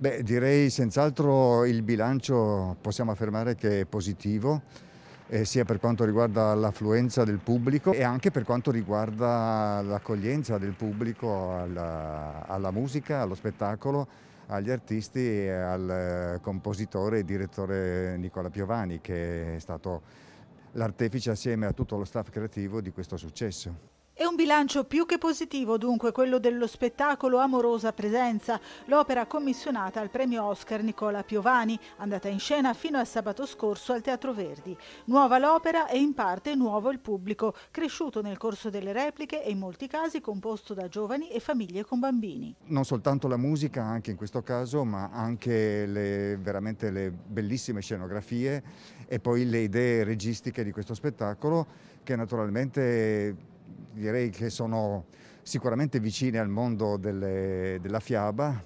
Beh, direi senz'altro il bilancio possiamo affermare che è positivo, eh, sia per quanto riguarda l'affluenza del pubblico e anche per quanto riguarda l'accoglienza del pubblico alla, alla musica, allo spettacolo, agli artisti e al eh, compositore e direttore Nicola Piovani che è stato l'artefice assieme a tutto lo staff creativo di questo successo. È un bilancio più che positivo dunque quello dello spettacolo Amorosa Presenza, l'opera commissionata al premio Oscar Nicola Piovani, andata in scena fino a sabato scorso al Teatro Verdi. Nuova l'opera e in parte nuovo il pubblico, cresciuto nel corso delle repliche e in molti casi composto da giovani e famiglie con bambini. Non soltanto la musica anche in questo caso, ma anche le, veramente le bellissime scenografie e poi le idee registiche di questo spettacolo che naturalmente direi che sono sicuramente vicine al mondo delle, della fiaba,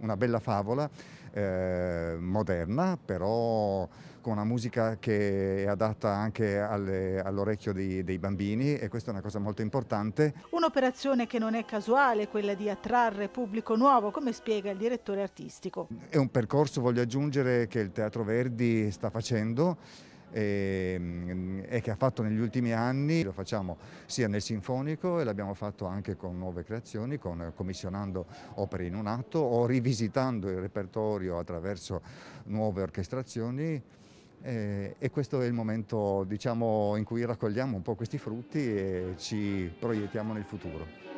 una bella favola eh, moderna, però con una musica che è adatta anche all'orecchio dei, dei bambini e questa è una cosa molto importante. Un'operazione che non è casuale, quella di attrarre pubblico nuovo, come spiega il direttore artistico. È un percorso, voglio aggiungere, che il Teatro Verdi sta facendo e, ehm, e che ha fatto negli ultimi anni, lo facciamo sia nel sinfonico e l'abbiamo fatto anche con nuove creazioni, con, commissionando opere in un atto o rivisitando il repertorio attraverso nuove orchestrazioni eh, e questo è il momento diciamo, in cui raccogliamo un po' questi frutti e ci proiettiamo nel futuro.